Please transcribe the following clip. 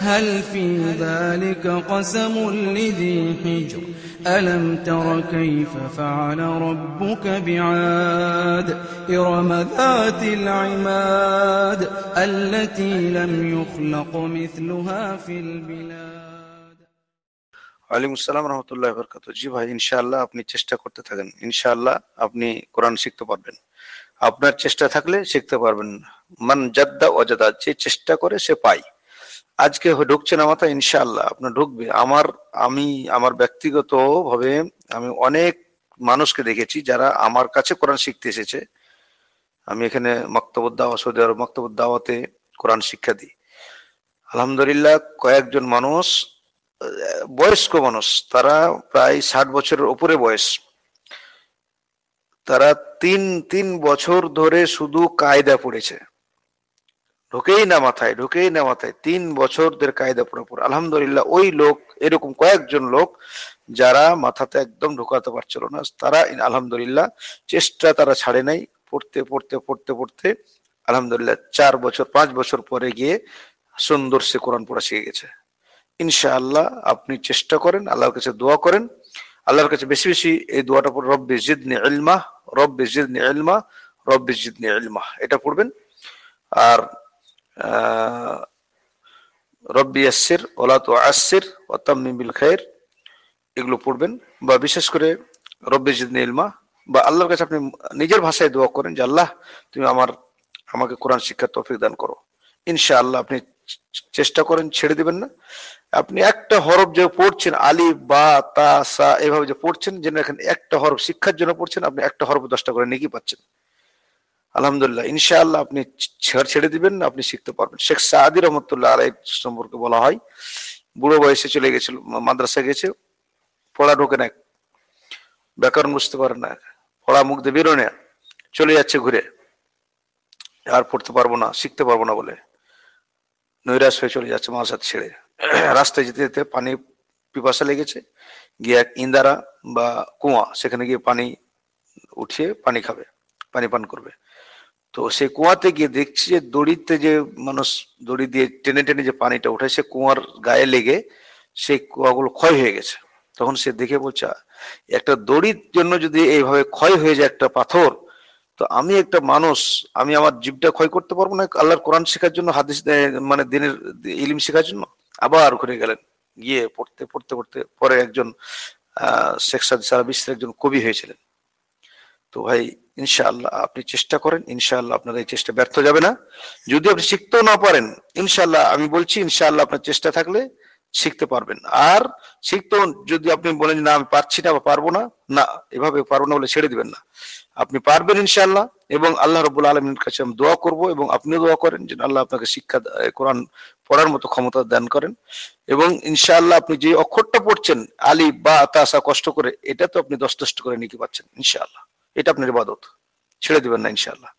هل في ذلك قسم لذي حجر ألم تر كيف فعل ربك بعاد إرم ذات العماد التي لم يخلق مثلها في البلاد জি ভাই ইনশাআল্লাহ আপনি চেষ্টা করতে থাকেন ইনশাআল্লাহ আপনি কোরআন শিখতে পারবেন আপনার চেষ্টা থাকলে শিখতে পারবেন মান জাদ্দা অজাদা যে চেষ্টা করে সে পায় আজকে ঢুকছে না মাথা ইনশাল্লাহ আপনার ঢুকবে আমার আমি আমার ব্যক্তিগত ভাবে আমি অনেক মানুষকে দেখেছি যারা আমার কাছে কোরআন শিখতে এসেছে আমি এখানে মক্তবুদ্দাওয়া সৌদি আরব মক্তবুদ্দাওয়াতে কোরআন শিক্ষা দিই আলহামদুলিল্লাহ কয়েকজন মানুষ বয়স্ক মানুষ তারা প্রায় ষাট বছরের উপরে বয়স তারা তিন তিন বছর ধরে শুধু কায়দা পড়েছে ঢুকেই না মাথায় ঢুকেই না মাথায় তিন বছরদের কায়দা পুরোপুরি আলহামদুলিল্লাহ ওই লোক এরকম কয়েকজন লোক যারা মাথাতে একদম ঢোকাতে পারছিল না তারা আলহামদুলিল্লাহ চেষ্টা তারা ছাড়ে নাই পড়তে পড়তে পড়তে পড়তে আলহামদুলিল্লাহ চার বছর পাঁচ বছর পরে গিয়ে সুন্দর সে কোরআন পড়া শিখে গেছে ইনশাআল্লাহ আপনি চেষ্টা করেন আল্লাহর কাছে দোয়া করেন আল্লাহর কাছে বেশি বেশি এই দোয়াটা পড়ে রব্বি জিদনি ইলমা রব্বি জিদনি ইলমা রব্বি জিদনি ইলমা এটা পড়বেন আর রব্বি আসির ওলা তো আসির ওতামিবিল খায়ের এগুলো পড়বেন বা বিশেষ করে রব্বি জিদনি ইলমা বা আল্লাহর কাছে আপনি নিজের ভাষায় দোয়া করেন যে আল্লাহ তুমি আমার আমাকে কোরআন শিক্ষার তৌফিক দান করো ইনশাআল্লাহ আপনি চেষ্টা করেন ছেড়ে দিবেন না আপনি একটা হরফ যে পড়ছেন আলী বা তা সা এভাবে যে পড়ছেন যেন এখানে একটা হরফ শিক্ষার জন্য পড়ছেন আপনি একটা হরফ দশটা করে নেকি পাচ্ছেন আলহামদুলিল্লাহ ইনশাল্লাহ আপনি ছেড়ে ছেড়ে দিবেন না আপনি শিখতে পারবেন শেখ সাহাদি রহমতুল্লাহ আলাই সম্পর্কে বলা হয় বুড়ো বয়সে চলে গেছিল মাদ্রাসা গেছে পড়া ঢোকে না ব্যাকরণ বুঝতে পারে না পড়া মুখ দিয়ে বেরোয় না চলে যাচ্ছে ঘুরে আর পড়তে পারবো না শিখতে পারবো না বলে নৈরাশ হয়ে চলে যাচ্ছে মাসাদ ছেড়ে রাস্তায় যেতে যেতে পানি পিপাসা লেগেছে গিয়ে এক ইন্দারা বা কুয়া সেখানে গিয়ে পানি উঠিয়ে পানি খাবে পানি পান করবে তো সে কুয়াতে গিয়ে দেখছি যে দড়িতে যে মানুষ দড়ি দিয়ে টেনে টেনে যে পানিটা উঠে সে কুয়ার গায়ে লেগে সেই কুয়াগুলো ক্ষয় হয়ে গেছে তখন সে দেখে বলছে একটা দড়ির জন্য যদি এইভাবে ক্ষয় হয়ে যায় একটা পাথর তো আমি একটা মানুষ আমি আমার জীবটা ক্ষয় করতে পারবো না আল্লাহর কোরআন শেখার জন্য হাদিস মানে দিনের ইলিম শেখার জন্য আবার ঘুরে গেলেন গিয়ে পড়তে পড়তে পড়তে পরে একজন শেখ সাদ সারা বিশ্বের একজন কবি হয়েছিলেন তো ভাই ইনশাআল্লাহ আপনি চেষ্টা করেন ইনশাআল্লাহ আপনার এই চেষ্টা ব্যর্থ যাবে না যদি আপনি শিখতেও না পারেন ইনশাআল্লাহ আমি বলছি ইনশাআল্লাহ আপনার চেষ্টা থাকলে শিখতে পারবেন আর শিখতেও যদি আপনি বলেন না আমি পারছি না বা পারবো না না এভাবে পারবো না বলে ছেড়ে দিবেন না আপনি পারবেন ইনশাআল্লাহ এবং আল্লাহ রবুল্লা আলমীর কাছে আমি দোয়া করব এবং আপনিও দোয়া করেন যেন আল্লাহ আপনাকে শিক্ষা কোরআন পড়ার মতো ক্ষমতা দান করেন এবং ইনশাআল্লাহ আপনি যে অক্ষরটা পড়ছেন আলী বা তাসা কষ্ট করে এটা তো আপনি দশ করে নিতে পারছেন ইনশাআল্লাহ এটা আপনার ইবাদত ছেড়ে দিবেন না ইনশাল্লাহ